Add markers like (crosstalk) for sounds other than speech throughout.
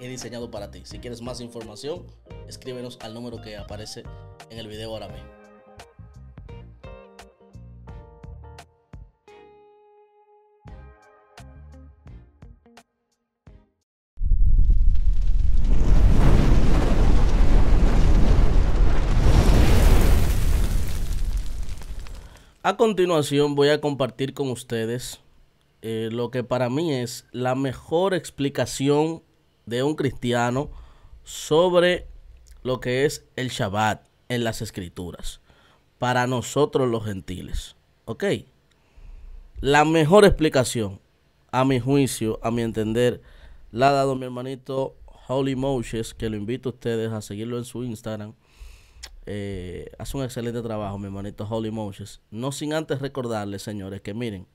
he diseñado para ti. Si quieres más información, escríbenos al número que aparece en el video ahora mismo. A continuación voy a compartir con ustedes eh, lo que para mí es la mejor explicación de un cristiano sobre lo que es el Shabbat en las escrituras para nosotros los gentiles. ¿Ok? La mejor explicación, a mi juicio, a mi entender, la ha dado mi hermanito Holy Moses, que lo invito a ustedes a seguirlo en su Instagram. Eh, hace un excelente trabajo, mi hermanito Holy Moses. No sin antes recordarles, señores, que miren,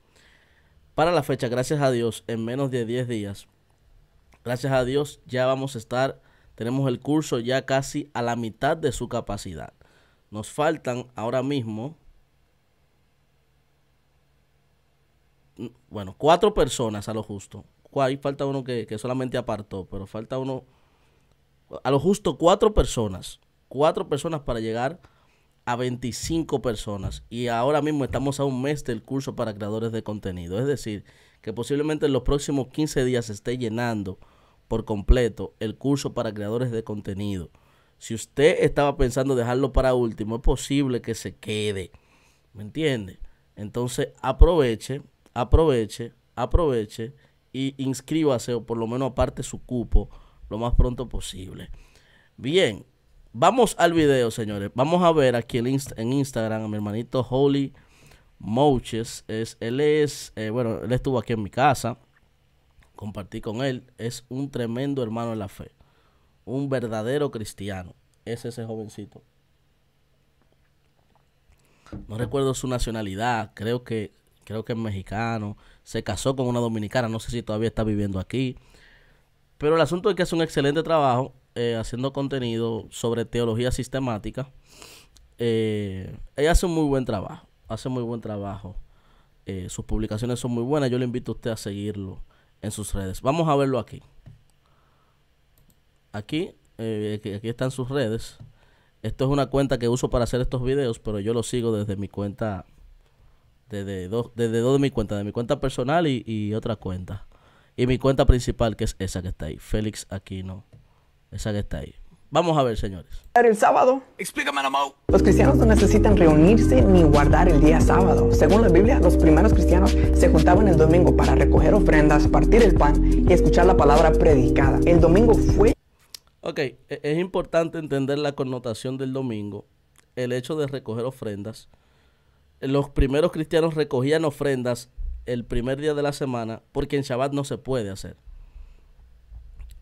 para la fecha, gracias a Dios, en menos de 10 días gracias a Dios, ya vamos a estar, tenemos el curso ya casi a la mitad de su capacidad. Nos faltan ahora mismo, mm, bueno, cuatro personas a lo justo. Ahí falta uno que, solamente apartó, pero falta uno, a lo justo cuatro personas, cuatro personas para llegar a 25 personas y ahora mismo estamos a un mes del curso para creadores de contenido. Es decir, que posiblemente en los próximos 15 días se esté llenando por completo el curso para creadores de contenido. Si usted estaba pensando dejarlo para último, es posible que se quede. ¿Me entiende? Entonces aproveche, aproveche, aproveche y inscríbase o por lo menos aparte su cupo lo más pronto posible. Bien, vamos al video, señores. Vamos a ver aquí en Instagram a mi hermanito Holy Moches. Es, él es, eh, bueno, él estuvo aquí en mi casa compartí con él, es un tremendo hermano en la fe, un verdadero cristiano. Es ese jovencito. No recuerdo su nacionalidad, creo que, creo que es mexicano. Se casó con una dominicana, no sé si todavía está viviendo aquí. Pero el asunto es que hace un excelente trabajo eh, haciendo contenido sobre teología sistemática. Eh, ella hace un muy buen trabajo, hace muy buen trabajo. Eh, sus publicaciones son muy buenas, yo le invito a usted a seguirlo en sus redes. Vamos a verlo aquí. Aquí, eh, aquí, están sus redes. Esto es una cuenta que uso para hacer estos videos, pero yo lo sigo desde mi cuenta, desde dos, desde dos de mi cuenta, de mi cuenta personal y, y otra cuenta. Y mi cuenta principal, que es esa que está ahí, Félix Aquino, esa que está ahí. Vamos a ver, señores. El sábado. Explícame, Mau. Los cristianos no necesitan reunirse ni guardar el día sábado. Según la Biblia, los primeros cristianos se juntaban el domingo para recoger ofrendas, partir el pan y escuchar la palabra predicada. El domingo fue. Ok, e-, es importante entender la connotación del domingo, el hecho de recoger ofrendas. Los primeros cristianos recogían ofrendas el primer día de la semana porque en Shabbat no se puede hacer.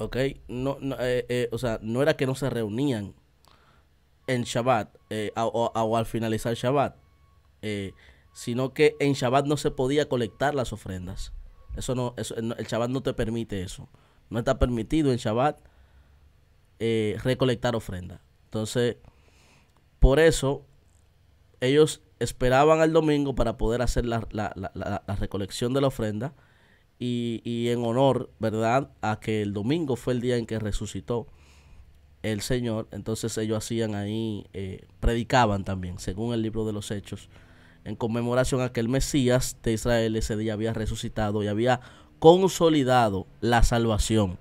¿ok? No, no eh, eh, o sea, no era que no se reunían en Shabbat eh, o, al finalizar Shabbat, sino que en Shabbat no se podía colectar las ofrendas. Eso no, eso, el Shabbat no te permite eso. No está permitido en Shabbat recolectar ofrenda. Entonces, por eso ellos esperaban al domingo para poder hacer la recolección de la ofrenda y, y en honor, ¿verdad?, a que el domingo fue el día en que resucitó el Señor, entonces ellos hacían ahí, eh, predicaban también, según el libro de los Hechos, en conmemoración a que el Mesías de Israel ese día había resucitado y había consolidado la salvación,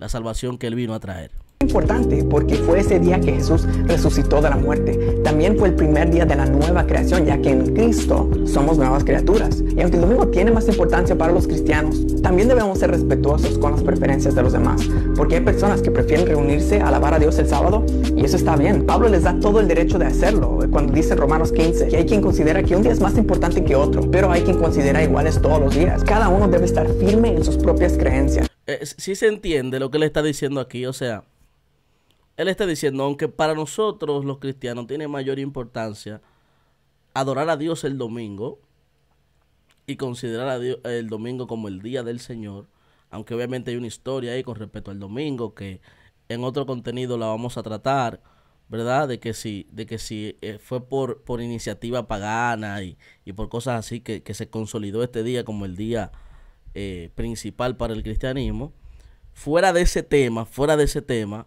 la salvación que él vino a traer importante porque fue ese día que Jesús resucitó de la muerte. También fue el primer día de la nueva creación, ya que en Cristo somos nuevas criaturas. Y aunque el domingo tiene más importancia para los cristianos, también debemos ser respetuosos con las preferencias de los demás, porque hay personas que prefieren reunirse, a alabar a Dios el sábado, y eso está bien. Pablo les da todo el derecho de hacerlo cuando dice Romanos 15 que hay quien considera que un día es más importante que otro, pero hay quien considera iguales todos los días. Cada uno debe estar firme en sus propias creencias. Eh, si se entiende lo que le está diciendo aquí, o sea, él está diciendo, aunque para nosotros los cristianos tiene mayor importancia adorar a Dios el domingo y considerar a Dios, el domingo como el día del Señor, aunque obviamente hay una historia ahí con respecto al domingo que en otro contenido la vamos a tratar, ¿verdad? De que si, de que si eh, fue por, por iniciativa pagana y, por cosas así que, se consolidó este día como el día eh, principal para el cristianismo. Fuera de ese tema, fuera de ese tema,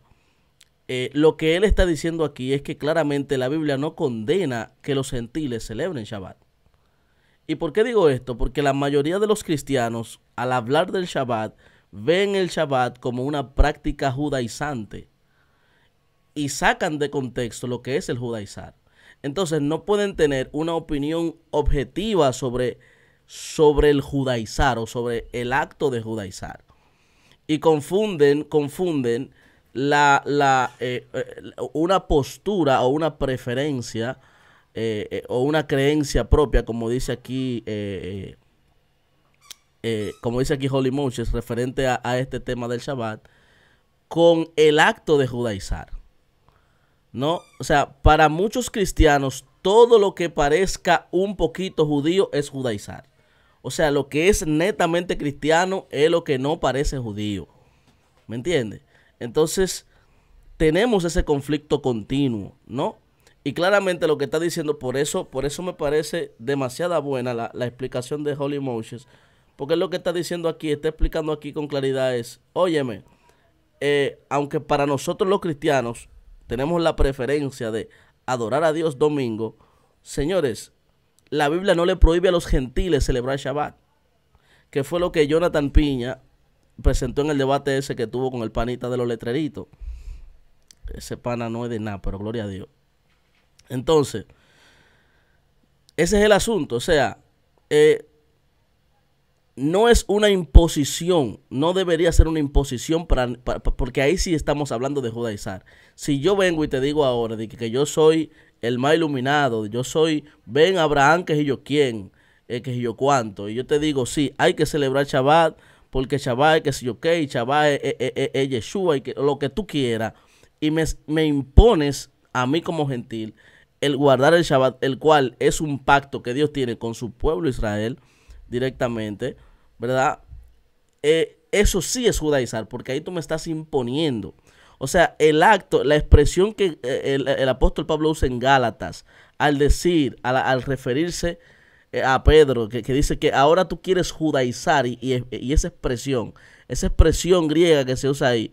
eh, lo que él está diciendo aquí es que claramente la Biblia no condena que los gentiles celebren Shabbat. ¿Y por qué digo esto? Porque la mayoría de los cristianos, al hablar del Shabbat, ven el Shabbat como una práctica judaizante y sacan de contexto lo que es el judaizar. Entonces no pueden tener una opinión objetiva sobre, sobre el judaizar o sobre el acto de judaizar. Y confunden, confunden la, la eh, eh, una postura o una preferencia eh, o una creencia propia, como dice aquí, como dice aquí Holy Moses, referente a, este tema del Shabbat, con el acto de judaizar. ¿No? O sea, para muchos cristianos, todo lo que parezca un poquito judío es judaizar. O sea, lo que es netamente cristiano es lo que no parece judío. ¿Me entiendes? Entonces, tenemos ese conflicto continuo, ¿no? Y claramente lo que está diciendo, por eso, por eso me parece demasiada buena la, explicación de Holy Moses, porque es lo que está diciendo aquí, está explicando aquí con claridad es, óyeme, eh, aunque para nosotros los cristianos tenemos la preferencia de adorar a Dios domingo, señores, la Biblia no le prohíbe a los gentiles celebrar Shabbat, que fue lo que Jonathan Piña presentó en el debate ese que tuvo con el panita de los letreritos. Ese pana no es de nada, pero gloria a Dios. Entonces, ese es el asunto. O sea, eh, no es una imposición, no debería ser una imposición, para, porque ahí sí estamos hablando de judaizar. Si yo vengo y te digo ahora de que, yo soy el más iluminado, yo soy, ven Abraham, que es yo quién, eh, que yo cuánto, y yo te digo, sí, hay que celebrar Shabbat porque Shabbat, que si yo qué, Shabbat es, Yeshua, y lo que tú quieras, y me, me impones a mí como gentil el guardar el Shabbat, el cual es un pacto que Dios tiene con su pueblo Israel directamente, ¿verdad? Eh, eso sí es judaizar, porque ahí tú me estás imponiendo. O sea, el acto, la expresión que eh, el, apóstol Pablo usa en Gálatas, al decir, al, al referirse eh, a Pedro, que, dice que ahora tú quieres judaizar y, esa expresión, esa expresión griega que se usa ahí,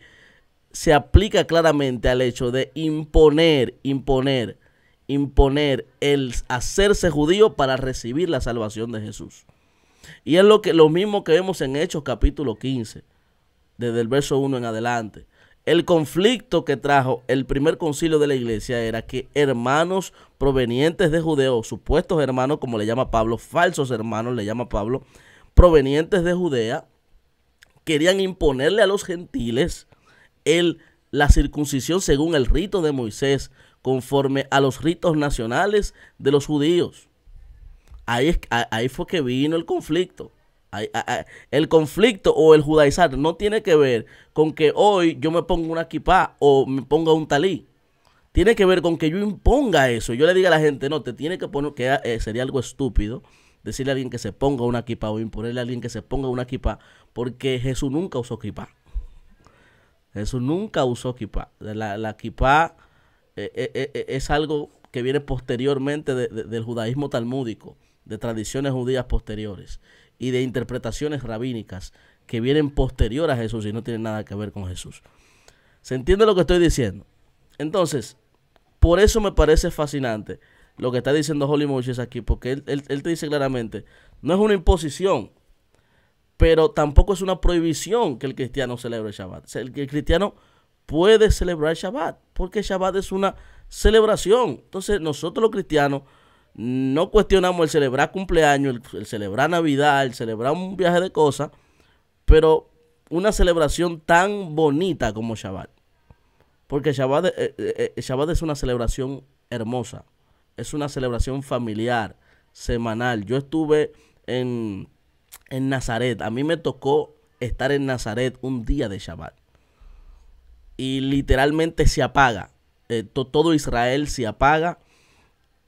se aplica claramente al hecho de imponer, imponer, imponer el hacerse judío para recibir la salvación de Jesús. Y es lo, que, lo mismo que vemos en Hechos capítulo 15, desde el verso 1 en adelante. El conflicto que trajo el primer concilio de la iglesia era que hermanos provenientes de Judea, supuestos hermanos, como le llama Pablo, falsos hermanos le llama Pablo, provenientes de Judea, querían imponerle a los gentiles el, la circuncisión según el rito de Moisés, conforme a los ritos nacionales de los judíos. Ahí, ahí fue que vino el conflicto el conflicto o el judaizar no tiene que ver con que hoy yo me ponga una equipa o me ponga un talí. Tiene que ver con que yo imponga eso. Yo le diga a la gente, no, te tiene que poner, que eh, sería algo estúpido decirle a alguien que se ponga una equipa o imponerle a alguien que se ponga una equipa porque Jesús nunca usó equipa Jesús nunca usó equipa La, la eh, eh, es algo que viene posteriormente del judaísmo talmúdico, de tradiciones judías posteriores y de interpretaciones rabínicas que vienen posterior a Jesús y no tienen nada que ver con Jesús. ¿Se entiende lo que estoy diciendo? Entonces, por eso me parece fascinante lo que está diciendo Holy Moses aquí, porque él, te dice claramente, no es una imposición, pero tampoco es una prohibición que el cristiano celebre el Shabbat. El, cristiano puede celebrar el Shabbat, porque el Shabbat es una celebración. Entonces, nosotros los cristianos no cuestionamos el celebrar cumpleaños, el, celebrar Navidad, el celebrar un viaje de cosas, pero una celebración tan bonita como Shabbat. Porque eh, eh, eh, Shabbat, es una celebración hermosa, es una celebración familiar, semanal. Yo estuve en, en Nazaret, a mí me tocó estar en Nazaret un día de Shabbat. Y literalmente se apaga, todo Israel se apaga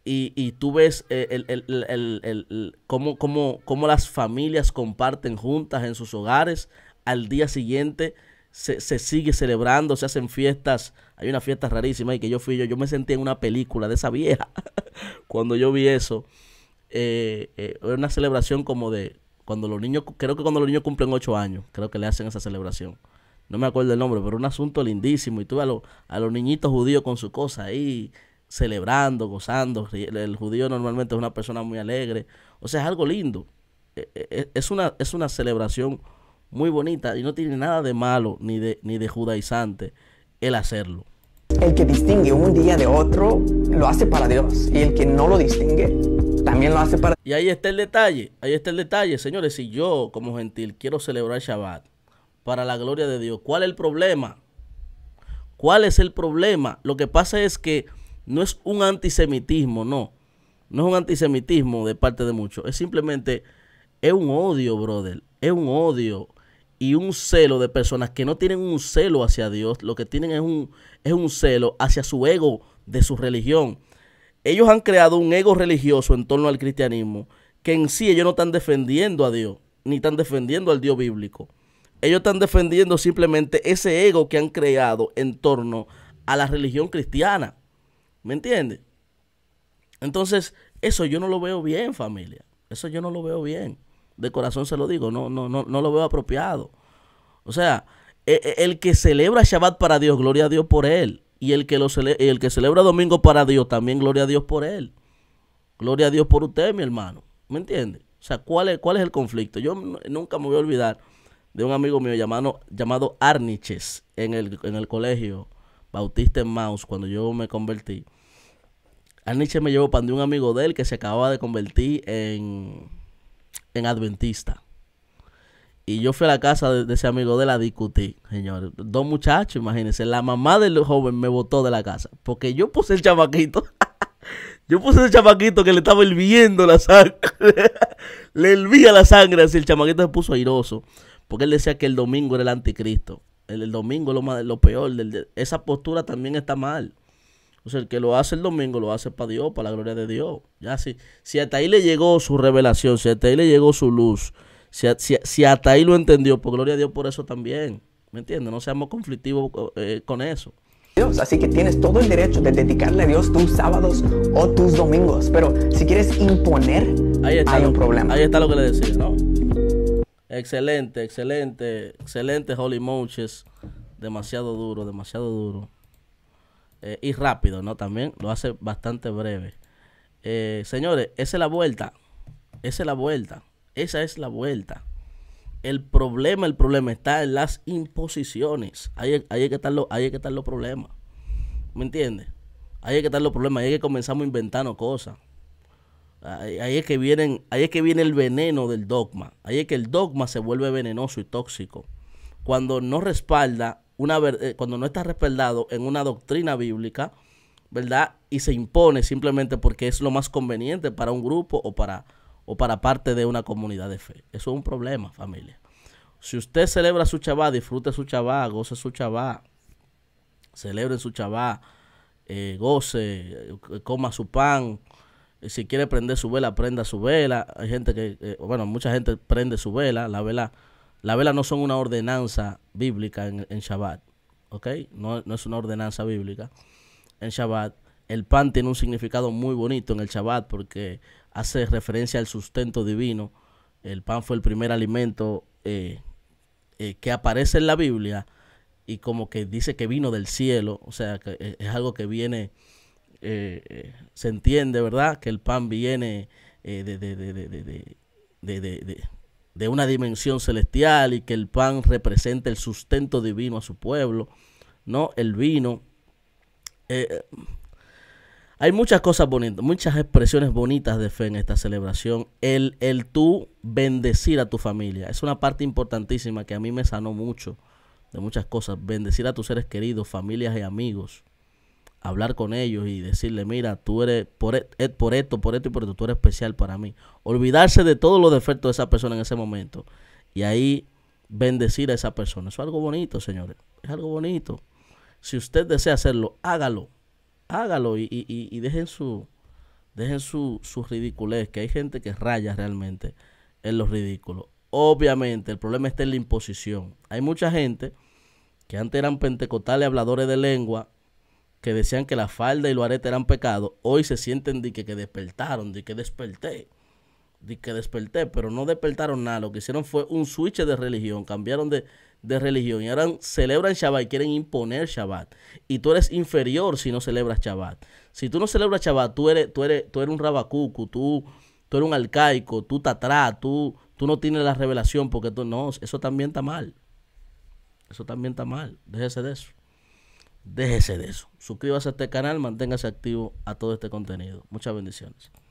y, y tú ves eh, el, cómo, las familias comparten juntas en sus hogares. Al día siguiente se, sigue celebrando, se hacen fiestas. Hay una fiesta rarísima y que yo fui yo. Yo me sentí en una película de esa vieja (laughs) cuando yo vi eso. Eh, eh, una celebración como de cuando los niños, creo que cuando los niños cumplen ocho años, creo que le hacen esa celebración. No me acuerdo el nombre, pero un asunto lindísimo. Y tú a, a los niñitos judíos con su cosa ahí, celebrando, gozando. El judío normalmente es una persona muy alegre. O sea, es algo lindo. E, e, e, es una, es una celebración muy bonita y no tiene nada de malo ni de, ni de judaizante el hacerlo. El que distingue un día de otro lo hace para Dios y el que no lo distingue también lo hace para Y ahí está el detalle, ahí está el detalle, señores, si yo como gentil quiero celebrar Shabbat para la gloria de Dios, ¿cuál es el problema? ¿Cuál es el problema? Lo que pasa es que no es un antisemitismo, no. No es un antisemitismo de parte de muchos. Es simplemente, es un odio, brother. Es un odio y un celo de personas que no tienen un celo hacia Dios. Lo que tienen es un, es un celo hacia su ego de su religión. Ellos han creado un ego religioso en torno al cristianismo que en sí ellos no están defendiendo a Dios, ni están defendiendo al Dios bíblico. Ellos están defendiendo simplemente ese ego que han creado en torno a la religión cristiana. ¿Me entiendes? Entonces, eso yo no lo veo bien, familia. Eso yo no lo veo bien. De corazón se lo digo, no, no, no, no lo veo apropiado. O sea, e, e, el, que celebra Shabbat para Dios, gloria a Dios por él. Y el que, lo el que celebra domingo para Dios, también gloria a Dios por él. Gloria a Dios por usted, mi hermano. ¿Me entiende? O sea, ¿cuál es, cuál es el conflicto? Yo nunca me voy a olvidar de un amigo mío llamado, llamado Arniches en el, en el colegio Bautista en Maus cuando yo me convertí. Aniche me llevó pan de un amigo de él que se acababa de convertir en, en adventista. Y yo fui a la casa de, ese amigo de él a discutir, señores. Dos muchachos, imagínense. La mamá del joven me botó de la casa. Porque yo puse el chamaquito. (laughs) yo puse el chamaquito que le estaba hirviendo la sangre. (laughs) le hervía la sangre. Así el chamaquito se puso airoso. Porque él decía que el domingo era el anticristo. El, domingo lo, lo peor. esa postura también está mal. O sea, el que lo hace el domingo lo hace para Dios, para la gloria de Dios. Ya si, si hasta ahí le llegó su revelación, si hasta ahí le llegó su luz, si, si, hasta ahí lo entendió, por pues gloria a Dios por eso también. ¿Me entiendes? No seamos conflictivos eh, con eso. Dios. Así que tienes todo el derecho de dedicarle a Dios tus sábados o tus domingos. Pero si quieres imponer, ahí está hay un problema. Ahí está lo que le decís, ¿no? Excelente, excelente, excelente, Holy Moches. Demasiado duro, demasiado duro. Eh, y rápido, ¿no? También lo hace bastante breve. Eh, señores, esa es la vuelta. Esa es la vuelta. Esa es la vuelta. El problema, el problema está en las imposiciones. Ahí, hay que están los, que problemas. ¿Me entiendes? Ahí hay que estar los problemas. Ahí es que comenzamos inventando cosas. que vienen, ahí es que viene el veneno del dogma. Ahí es que el dogma se vuelve venenoso y tóxico. Cuando no respalda una eh, cuando no está respaldado en una doctrina bíblica, ¿verdad? Y se impone simplemente porque es lo más conveniente para un grupo o para, o para parte de una comunidad de fe. Eso es un problema, familia. Si usted celebra su chabá, disfrute su chabá, goce su chavá, celebre su chavá, eh, goce, eh, coma su pan. Si quiere prender su vela, prenda su vela. Hay gente que, bueno, mucha gente prende su vela, la vela las vela no son una ordenanza bíblica en, Shabbat, ¿ok? No, es una ordenanza bíblica en Shabbat. El pan tiene un significado muy bonito en el Shabbat porque hace referencia al sustento divino. El pan fue el primer alimento eh, eh, que aparece en la Biblia y como que dice que vino del cielo, o sea, que eh, es algo que viene, se entiende, ¿verdad? Que el pan viene de, de de una dimensión celestial y que el pan representa el sustento divino a su pueblo, ¿no? El vino. Eh, hay muchas cosas bonitas, muchas expresiones bonitas de fe en esta celebración. El, el tú bendecir a tu familia es una parte importantísima que a mí me sanó mucho de muchas cosas. Bendecir a tus seres queridos, familias y amigos hablar con ellos y decirle, mira, tú eres por, e-, e-, por esto, por esto y por esto, tú eres especial para mí. Olvidarse de todos los defectos de esa persona en ese momento y ahí bendecir a esa persona. Eso es algo bonito, señores. Es algo bonito. Si usted desea hacerlo, hágalo. Hágalo y, y, y dejen su dejen su, su ridiculez, que hay gente que raya realmente en los ridículos. Obviamente, el problema está en la imposición. Hay mucha gente que antes eran pentecostales habladores de lengua que decían que la falda y lo arete eran pecado, hoy se sienten de que, que despertaron, de que desperté, de que desperté, pero no despertaron nada. Lo que hicieron fue un switch de religión, cambiaron de, religión y ahora celebran Shabbat y quieren imponer Shabbat. Y tú eres inferior si no celebras Shabbat. Si tú no celebras Shabbat, tú eres, tú eres, tú eres un rabacucu, tú, tú eres un alcaico, tú tatrá, tú, tú no tienes la revelación porque tú no, eso también está mal. Eso también está mal. Déjese de eso déjese de eso. Suscríbase a este canal, manténgase activo a todo este contenido. Muchas bendiciones.